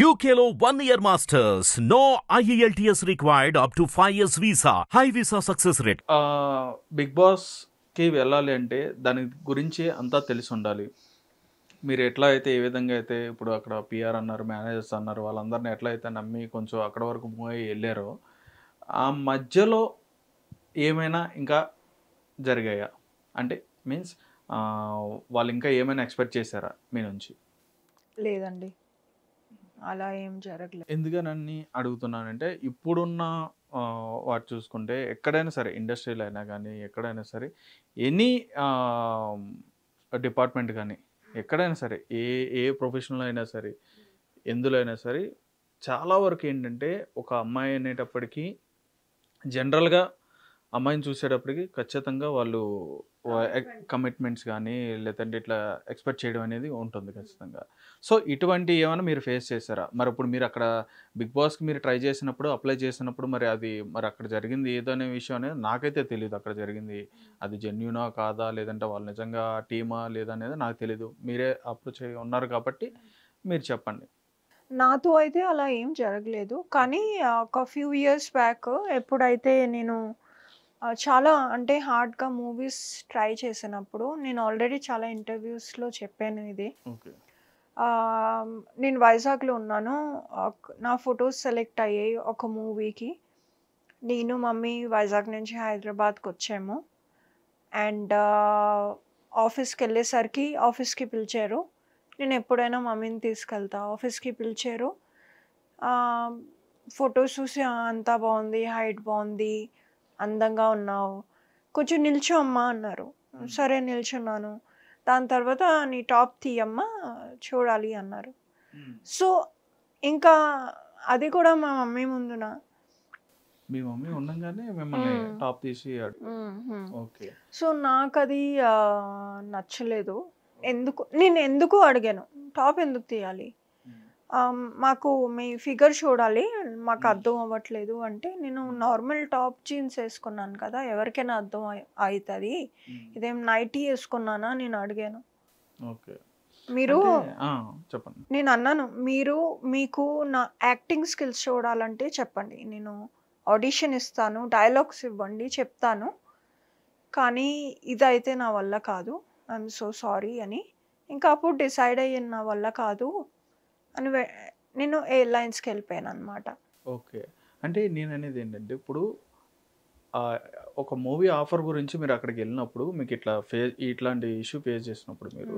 యూకేలో one year masters no IELTS required up to five years visa high visa success rate big boss కి వెళ్ళాలి అంటే దాని గురించి అంతా తెలిసి ఉండాలి మీరు ఎట్లా అయితే ఏ విధంగా అయితే ఇప్పుడు అక్కడ పిఆర్ అన్నారు మేనేజర్స్ అన్నారు వాళ్ళందరిని ఎట్లా అయితే నమ్మి కొంచెం అక్కడ వరకు మూవ్ అయ్యి వెళ్ళారో ఆ మధ్యలో ఏమైనా ఇంకా జరిగాయా అంటే మీన్స్ వాళ్ళు ఇంకా ఏమైనా ఎక్స్పెక్ట్ చేశారా మీ నుంచి లేదండి అలా ఏం జరగలేదు ఎందుకనని అడుగుతున్నానంటే ఇప్పుడున్న వాటి చూసుకుంటే ఎక్కడైనా సరే ఇండస్ట్రీలో అయినా కానీ ఎక్కడైనా సరే ఎనీ డిపార్ట్మెంట్ కానీ ఎక్కడైనా సరే ఏ ఏ ప్రొఫెషనల్ అయినా సరే ఎందులో అయినా సరే చాలా వరకు ఏంటంటే ఒక అమ్మాయి అనేటప్పటికీ జనరల్గా అమ్మాయిని చూసేటప్పటికి ఖచ్చితంగా వాళ్ళు కమిట్మెంట్స్ కానీ లేదంటే ఇట్లా ఎక్స్పెక్ట్ చేయడం అనేది ఉంటుంది ఖచ్చితంగా సో ఇటువంటి ఏమైనా మీరు ఫేస్ చేశారా మరి ఇప్పుడు మీరు అక్కడ బిగ్ బాస్కి మీరు ట్రై చేసినప్పుడు అప్లై చేసినప్పుడు మరి అది మరి అక్కడ జరిగింది ఏదో అనే విషయం అనేది నాకైతే తెలియదు అక్కడ జరిగింది అది జెన్యునా కాదా లేదంటే వాళ్ళు నిజంగా టీమా లేదా అనేది నాకు తెలియదు మీరే అప్రోచ్ ఉన్నారు కాబట్టి మీరు చెప్పండి నాతో అయితే అలా ఏం జరగలేదు కానీ ఒక ఫ్యూ ఇయర్స్ బ్యాక్ ఎప్పుడైతే నేను చాలా అంటే హార్డ్గా మూవీస్ ట్రై చేసినప్పుడు నేను ఆల్రెడీ చాలా ఇంటర్వ్యూస్లో చెప్పాను ఇది నేను వైజాగ్లో ఉన్నాను నా ఫొటోస్ సెలెక్ట్ అయ్యాయి ఒక మూవీకి నేను మమ్మీ వైజాగ్ నుంచి హైదరాబాద్కి వచ్చాము అండ్ ఆఫీస్కి వెళ్ళేసరికి ఆఫీస్కి పిలిచారు నేను ఎప్పుడైనా మమ్మీని తీసుకెళ్తా ఆఫీస్కి పిలిచారు ఫొటోస్ చూసి అంతా బాగుంది హైట్ బాగుంది అందంగా ఉన్నావు కొంచెం నిల్చో అమ్మా అన్నారు సరే నిల్చున్నాను దాని తర్వాత నీ టాప్ తీయమ్మా చూడాలి అన్నారు సో ఇంకా అది కూడా మా మమ్మీ ముందున మీ మమ్మీ ఉండగానే మిమ్మల్ని టాప్ ఓకే సో నాకు అది నచ్చలేదు ఎందుకు నేను ఎందుకు అడిగాను టాప్ ఎందుకు తీయాలి మాకు మీ ఫిగర్ చూడాలి మాకు అర్థం అవ్వట్లేదు అంటే నేను నార్మల్ టాప్ జీన్స్ వేసుకున్నాను కదా ఎవరికైనా అర్థం అవుతుంది ఇదేం నైటీ వేసుకున్నానా నేను అడిగాను ఓకే మీరు చెప్పండి నేను అన్నాను మీరు మీకు నా యాక్టింగ్ స్కిల్స్ చూడాలంటే చెప్పండి నేను ఆడిషన్ ఇస్తాను డైలాగ్స్ ఇవ్వండి చెప్తాను కానీ ఇదైతే నా వల్ల కాదు ఐఎమ్ సో సారీ అని ఇంకా అప్పుడు డిసైడ్ అయ్యి నా వల్ల కాదు అని నేను ఎయిర్లైన్స్కి వెళ్ళిపోయాను అనమాట ఓకే అంటే నేను అనేది ఏంటంటే ఇప్పుడు ఒక మూవీ ఆఫర్ గురించి మీరు అక్కడికి వెళ్ళినప్పుడు మీకు ఇట్లా ఫేస్ ఇట్లాంటి ఇష్యూ ఫేస్ చేసినప్పుడు మీరు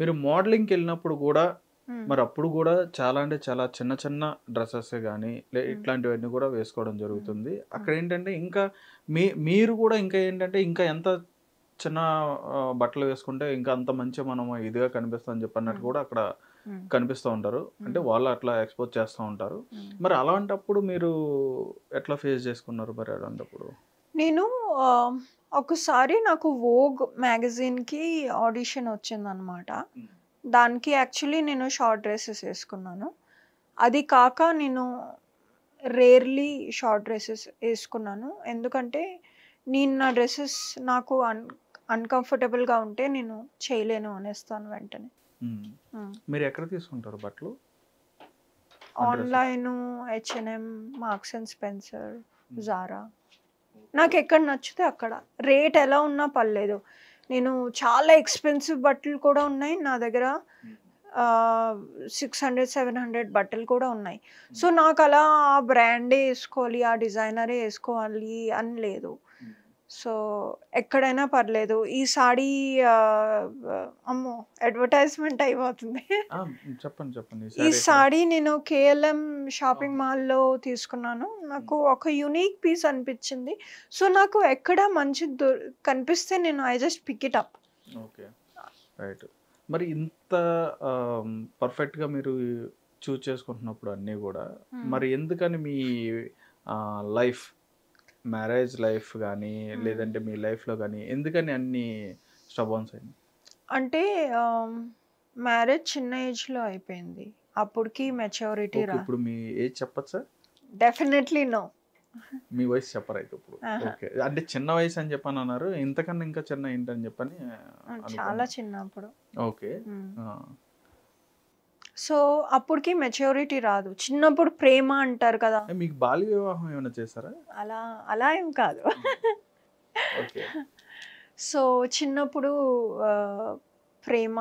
మీరు మోడలింగ్కి వెళ్ళినప్పుడు కూడా మరి అప్పుడు కూడా చాలా అంటే చాలా చిన్న చిన్న డ్రెస్సెస్ కానీ లే ఇట్లాంటివన్నీ కూడా వేసుకోవడం జరుగుతుంది అక్కడ ఏంటంటే ఇంకా మీ మీరు కూడా ఇంకా ఏంటంటే ఇంకా ఎంత చిన్న బట్టలు వేసుకుంటే ఇంకా అంత మంచి మనం ఇదిగా కనిపిస్తుందని చెప్పన్నట్టు కూడా అక్కడ కనిపిస్తూ ఉంటారు అంటే వాళ్ళు అట్లా ఎక్స్పోజ్ చేస్తూ ఉంటారు మరి అలాంటప్పుడు మీరు ఎట్లా ఫేస్ చేసుకున్నారు మరి అలాంటప్పుడు నేను ఒకసారి నాకు వోగ్ మ్యాగజైన్కి ఆడిషన్ వచ్చిందనమాట దానికి యాక్చువల్లీ నేను షార్ట్ డ్రెస్సెస్ వేసుకున్నాను అది కాక నేను రేర్లీ షార్ట్ డ్రెస్సెస్ వేసుకున్నాను ఎందుకంటే నేను నా డ్రెస్సెస్ నాకు అన్ అన్కంఫర్టబుల్గా ఉంటే నేను చేయలేను అనేస్తాను వెంటనే Hmm. మీరు ఎక్కడ తీసుకుంటారు బట్టలు online H and M Marks and Spencer Zara నాకు ఎక్కడ నచ్చితే అక్కడ రేట్ ఎలా ఉన్నా పర్లేదు నేను చాలా ఎక్స్పెన్సివ్ బట్టలు కూడా ఉన్నాయి నా దగ్గర సిక్స్ హండ్రెడ్ సెవెన్ హండ్రెడ్ బట్టలు కూడా ఉన్నాయి hmm. సో నాకు అలా ఆ బ్రాండే వేసుకోవాలి ఆ డిజైనరే వేసుకోవాలి అని లేదు సో ఎక్కడైనా పర్లేదు ఈ సాడీ అమ్మో అడ్వర్టైజ్మెంట్ అయిపోతుంది చెప్పండి చెప్పండి ఈ సాడీ నేను కేఎల్ఎం షాపింగ్ మాల్లో తీసుకున్నాను నాకు ఒక యూనిక్ పీస్ అనిపించింది సో నాకు ఎక్కడ మంచి కనిపిస్తే నేను I just pick it up okay right మరి ఇంత పర్ఫెక్ట్గా మీరు చూస్ చేసుకుంటున్నప్పుడు అన్నీ కూడా మరి ఎందుకని మీ లైఫ్ మ్యారేజ్ లైఫ్ కానీ లేదంటే మీ లైఫ్లో కానీ ఎందుకని అన్ని స్టబోన్స్ అయింది అంటే మ్యారేజ్ చిన్న ఏజ్లో అయిపోయింది అప్పటికి మెచ్యూరిటీ రా ఇప్పుడు మీ ఏజ్ చెప్పచ్చా డెఫినెట్లీ నో మీ వయసు చెప్పరు అయితే ఇప్పుడు ఓకే అంటే చిన్న వయసు అని చెప్పని అన్నారు ఇంతకన్నా ఇంకా చిన్న ఏంటని చెప్పని చాలా చిన్నప్పుడు ఓకే సో అప్పటికి మెచ్యూరిటీ రాదు చిన్నప్పుడు ప్రేమ అంటారు కదా మీకు బాల్య వివాహం ఏమైనా చేశారా అలా అలా ఏం కాదు సో చిన్నప్పుడు ప్రేమ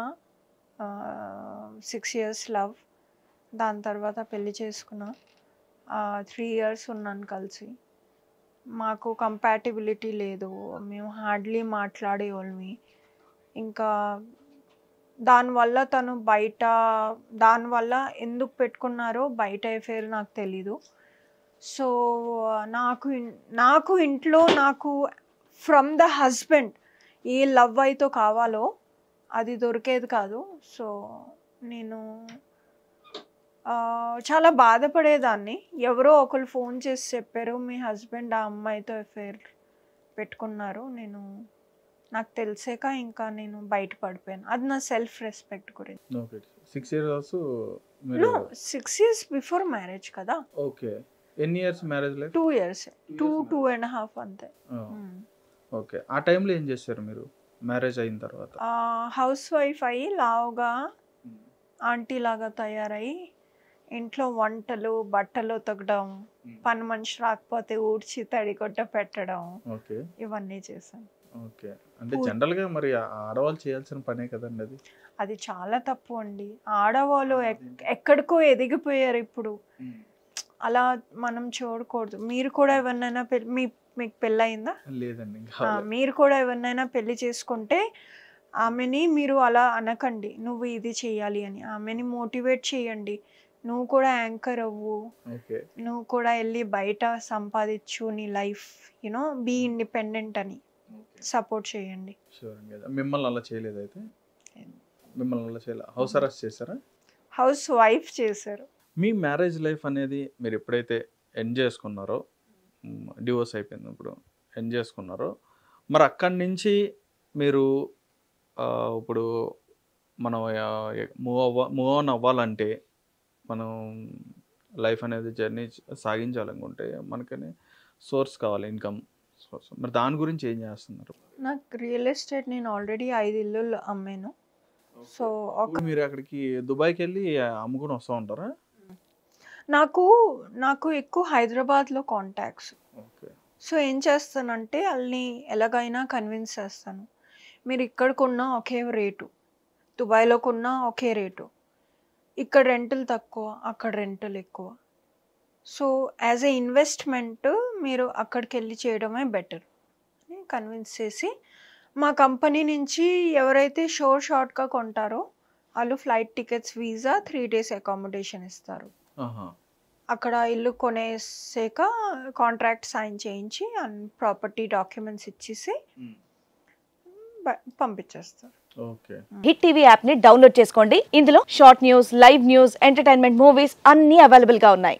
సిక్స్ ఇయర్స్ లవ్ దాని తర్వాత పెళ్లి చేసుకున్నా త్రీ ఇయర్స్ ఉన్నాను కలిసి మాకు కంపాటిబిలిటీ లేదు మేము హార్డ్లీ మాట్లాడేవాళ్ళమి ఇంకా దానివల్ల తను బయట దానివల్ల ఎందుకు పెట్టుకున్నారో బయట అఫేర్ నాకు తెలీదు సో నాకు నాకు ఇంట్లో నాకు from the husband a love అయితే కావాలో అది దొరికేది కాదు సో నేను చాలా బాధపడేదాన్ని ఎవరో ఒకరు ఫోన్ చేసి చెప్పారు మీ హస్బెండ్ ఆ అమ్మాయితో ఎఫేర్ పెట్టుకున్నారు నేను నాకు తెలిసాక ఇంకా నేను బయట పడిపోయాను అది నా సెల్ఫ్ రెస్పెక్ట్ గురించి six years no six years before marriage కదా ఓకే ఎన్ని years marriage life two years two two and half అంతే oh. hmm. ఓకే ఆ టైంలో ఏం చేశారు మీరు మ్యారేజ్ అయిన తర్వాత హౌస్ వైఫ్ అయ్యి లావుగా ఆంటీ లాగా తయారై ఇంట్లో వంటలు బట్టలు తొక్కడం hmm. పని మనిషి రాకపోతే ఊడ్చి తడి కొట్ట పెట్టడం ఇవన్నీ చేశాను ఓకే అంటే జనరల్గా మరి ఆడవాళ్ళు చేయాల్సిన పనే కదండి అది అది చాలా తప్పు అండి ఆడవాళ్ళు ఎక్కడికో ఎదిగిపోయారు ఇప్పుడు అలా మనం చూడకూడదు మీరు కూడా ఎవరినైనా మీ మీకు పెళ్ళయిందా లేదండి మీరు కూడా ఎవరినైనా పెళ్లి చేసుకుంటే ఆమెని మీరు అలా అనకండి నువ్వు ఇది చేయాలి అని ఆమెని మోటివేట్ చేయండి నువ్వు కూడా యాంకర్ అవ్వు నువ్వు కూడా వెళ్ళి బయట సంపాదించు నీ లైఫ్ యునో బీ ఇండిపెండెంట్ అని సపోర్ట్ చేయండి మిమ్మల్ని అలా చేయలేదు అయితే మిమ్మల్ని అలా చేయలేదు హౌస్ అరెస్ట్ చేశారా హౌస్ వైఫ్ చేశారు మీ మ్యారేజ్ లైఫ్ అనేది మీరు ఎప్పుడైతే ఎండ్ చేసుకున్నారో డివోర్స్ అయిపోయింది ఇప్పుడు ఎండ్ చేసుకున్నారో మరి అక్కడి నుంచి మీరు ఇప్పుడు మనం మూవ్ అవ్వ మూవ్ ఆన్ అవ్వాలంటే మనం లైఫ్ అనేది జర్నీ సాగించాలనుకుంటే మనకని సోర్స్ కావాలి ఇన్కమ్ కోసం మరి దాని గురించి ఏం చేస్తున్నారు నాకు రియల్ ఎస్టేట్ నేను ఆల్రెడీ ఐదు ఇల్లు అమ్మాను సో మీరు అక్కడికి దుబాయ్కి వెళ్ళి అమ్ముకుని వస్తూ ఉంటారా నాకు నాకు ఎక్కువ హైదరాబాద్లో కాంటాక్ట్స్ సో ఏం చేస్తానంటే వాళ్ళని ఎలాగైనా కన్విన్స్ చేస్తాను మీరు ఇక్కడ ఒకే రేటు దుబాయ్లో కొన్నా ఒకే రేటు ఇక్కడ రెంటులు తక్కువ అక్కడ రెంటులు ఎక్కువ సో యాజ్ ఏ ఇన్వెస్ట్మెంట్ మీరు అక్కడికి వెళ్ళి చేయడమే బెటర్ కన్విన్స్ చేసి మా కంపెనీ నుంచి ఎవరైతే షోర్ షార్ట్గా కొంటారో వాళ్ళు flight tickets visa three days accommodation ఇస్తారు అక్కడ ఇల్లు కొనేసాక కాంట్రాక్ట్ సైన్ చేయించి అండ్ ప్రాపర్టీ డాక్యుమెంట్స్ ఇచ్చేసి hmm. పంపించేస్తారు హిట్ టీవీ యాప్ ని డౌన్లోడ్ చేసుకోండి ఇందులో short news live news entertainment movies అన్ని అవైలబుల్ గా ఉన్నాయి